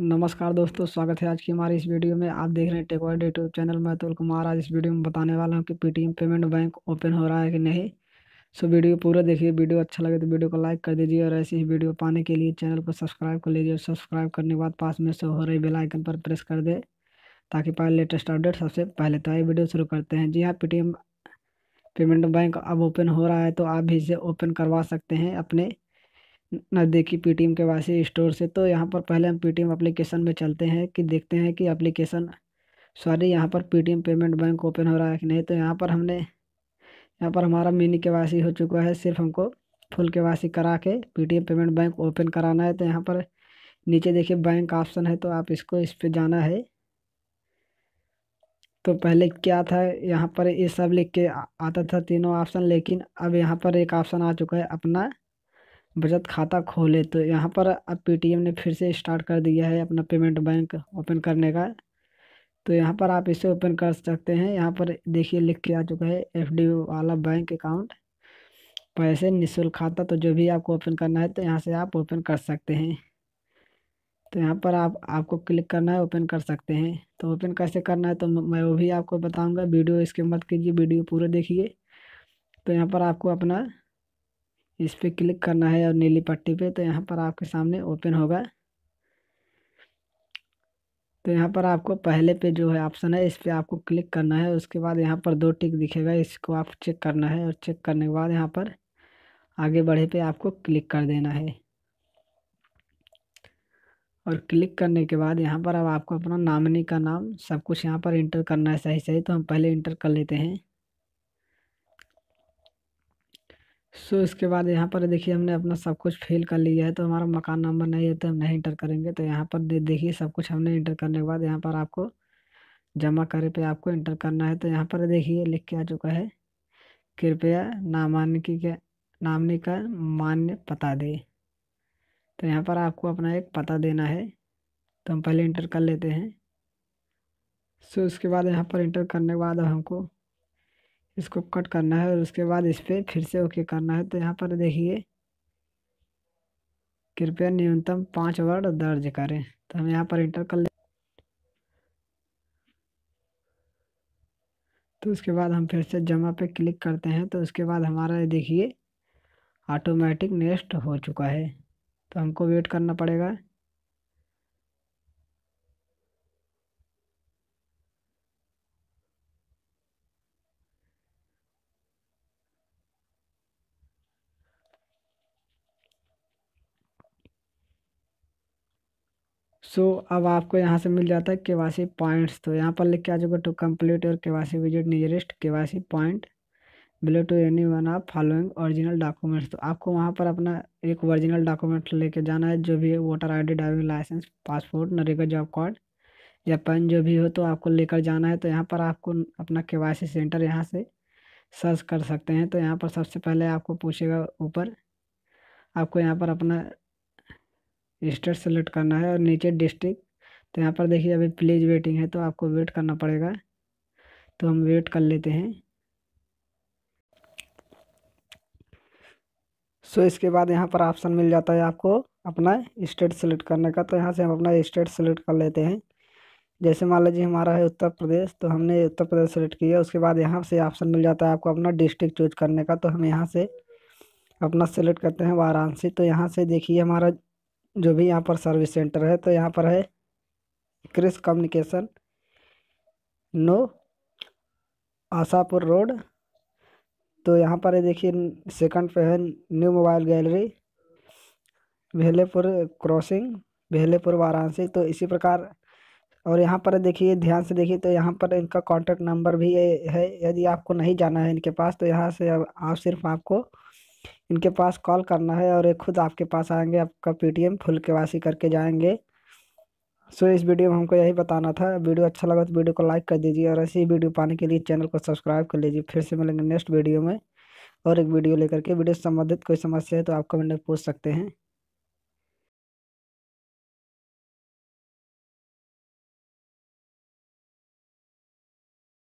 नमस्कार दोस्तों स्वागत है आज की हमारी इस वीडियो में आप देख रहे हैं टेकवाइड यूट्यूब चैनल मैं अतुल कुमार आज इस वीडियो में बताने वाला हूँ कि पेटीएम पेमेंट बैंक ओपन हो रहा है कि नहीं सो वीडियो पूरा देखिए वीडियो अच्छा लगे तो वीडियो को लाइक कर दीजिए और ऐसी ही वीडियो पाने के लिए चैनल को सब्सक्राइब कर लीजिए और सब्सक्राइब करने के बाद पास में से हो रही बेलाइकन पर प्रेस कर दे ताकि पाए लेटेस्ट अपडेट सबसे पहले तो आई वीडियो शुरू करते हैं जी हाँ पेटीएम पेमेंट बैंक अब ओपन हो रहा है तो आप भी इसे ओपन करवा सकते हैं अपने नज़दीकी एम के वासी स्टोर से तो यहाँ पर पहले हम टी एम अप्लीकेशन में चलते हैं कि देखते हैं कि अप्लीकेशन सॉरी यहाँ पर T M payment bank open हो रहा है कि नहीं तो यहाँ पर हमने यहाँ पर हमारा मिनी के वासी हो चुका है सिर्फ हमको फुल के वासी करा के पेटीएम पेमेंट बैंक ओपन कराना है तो यहाँ पर नीचे देखिए बैंक ऑप्शन है तो आप इसको इस पर जाना है तो पहले क्या था यहाँ पर ये सब लिख के आता था तीनों ऑप्शन लेकिन अब यहाँ पर एक ऑप्शन आ चुका है अपना बचत खाता खोले तो यहाँ पर अब पेटीएम ने फिर से स्टार्ट कर दिया है अपना पेमेंट बैंक ओपन करने का तो यहाँ पर आप इसे ओपन कर सकते हैं यहाँ पर देखिए लिख के आ चुका है एफ वाला बैंक अकाउंट पैसे निःशुल्क खाता तो जो भी आपको ओपन करना है तो यहाँ से आप ओपन कर सकते हैं तो यहाँ पर आप आपको क्लिक करना है ओपन कर सकते हैं तो ओपन कैसे करना है तो मैं वो भी आपको बताऊंगा वीडियो इसके मत कीजिए वीडियो पूरा देखिए तो यहाँ पर आपको अपना इस पर क्लिक करना है और नीली पट्टी पे तो यहाँ पर आपके सामने ओपन होगा तो यहाँ पर आपको पहले पे जो है ऑप्शन है इस पर आपको क्लिक करना है उसके बाद यहाँ पर दो टिक दिखेगा इसको आप चेक करना है और चेक करने के बाद यहाँ पर आगे बढ़े पे आपको क्लिक कर देना है और क्लिक करने के बाद यहाँ पर अब आपको अपना नामनी का नाम सब कुछ यहाँ पर इंटर करना है सही सही तो हम पहले इंटर कर लेते हैं सो so, इसके बाद यहाँ पर देखिए हमने अपना सब कुछ फिल कर लिया है तो हमारा मकान नंबर नहीं है तो हम नहीं इंटर करेंगे तो यहाँ पर दे, देखिए सब कुछ हमने इंटर करने के बाद यहाँ पर आपको जमा करे पे आपको इंटर करना है तो यहाँ पर देखिए लिख के आ चुका है कृपया नामानिकी के नामनी का मान्य पता दे तो यहाँ पर आपको अपना एक पता देना है तो हम पहले इंटर कर लेते हैं सो so, बाद यहाँ पर इंटर करने के बाद हमको इसको कट करना है और उसके बाद इस पर फिर से ओके करना है तो यहाँ पर देखिए कृपया न्यूनतम पाँच वर्ड दर्ज करें तो हम यहाँ पर इंटर कर ले तो उसके बाद हम फिर से जमा पे क्लिक करते हैं तो उसके बाद हमारा देखिए ऑटोमेटिक नेक्स्ट हो चुका है तो हमको वेट करना पड़ेगा सो अब आपको यहाँ से मिल जाता है केवासी पॉइंट्स तो यहाँ पर लिख के आ जाओगे टू कम्प्लीट और KYC visit nearest KYC point below to any one of following original documents तो आपको वहाँ पर अपना एक ओरिजिनल डॉक्यूमेंट लेके जाना है जो भी है voter ID driving license passport NREGA job card या पेन जो भी हो तो आपको लेकर जाना है तो यहाँ पर आपको अपना के सेंटर यहाँ से सर्च कर सकते हैं तो यहाँ पर सबसे पहले आपको पूछेगा ऊपर आपको यहाँ पर अपना रजिस्टर सेलेक्ट करना है और नीचे डिस्ट्रिक्ट तो यहाँ पर देखिए अभी प्लीज वेटिंग है तो आपको वेट करना पड़ेगा तो हम वेट कर लेते हैं सो so, इसके बाद यहाँ पर ऑप्शन मिल जाता है आपको अपना स्टेट सेलेक्ट करने का तो यहाँ से हम अपना स्टेट सेलेक्ट कर लेते हैं जैसे मान लीजिए हमारा है उत्तर प्रदेश तो हमने उत्तर प्रदेश सेलेक्ट किया उसके बाद यहाँ से ऑप्शन मिल जाता है आपको अपना डिस्ट्रिक्ट चूज करने का तो हम यहाँ से अपना सेलेक्ट करते हैं वाराणसी तो यहाँ से देखिए हमारा जो भी यहाँ पर सर्विस सेंटर है तो यहाँ पर है क्रिस कम्युनिकेशन नो आशापुर रोड तो यहाँ पर है देखिए सेकंड पे है new mobile gallery Bhelupur crossing Bhelupur Varanasi तो इसी प्रकार और यहाँ पर देखिए ध्यान से देखिए तो यहाँ पर इनका कांटेक्ट नंबर भी है यदि आपको नहीं जाना है इनके पास तो यहाँ से आप सिर्फ आपको इनके पास कॉल करना है और ये खुद आपके पास आएंगे आपका पेटीएम फुल के वासी करके जाएंगे सो इस वीडियो में हमको यही बताना था वीडियो अच्छा लगा तो वीडियो को लाइक कर दीजिए और ऐसी वीडियो पाने के लिए चैनल को सब्सक्राइब कर लीजिए फिर से मिलेंगे नेक्स्ट वीडियो में और एक वीडियो लेकर के वीडियो से संबंधित कोई समस्या है तो आप कमेंट में पूछ सकते हैं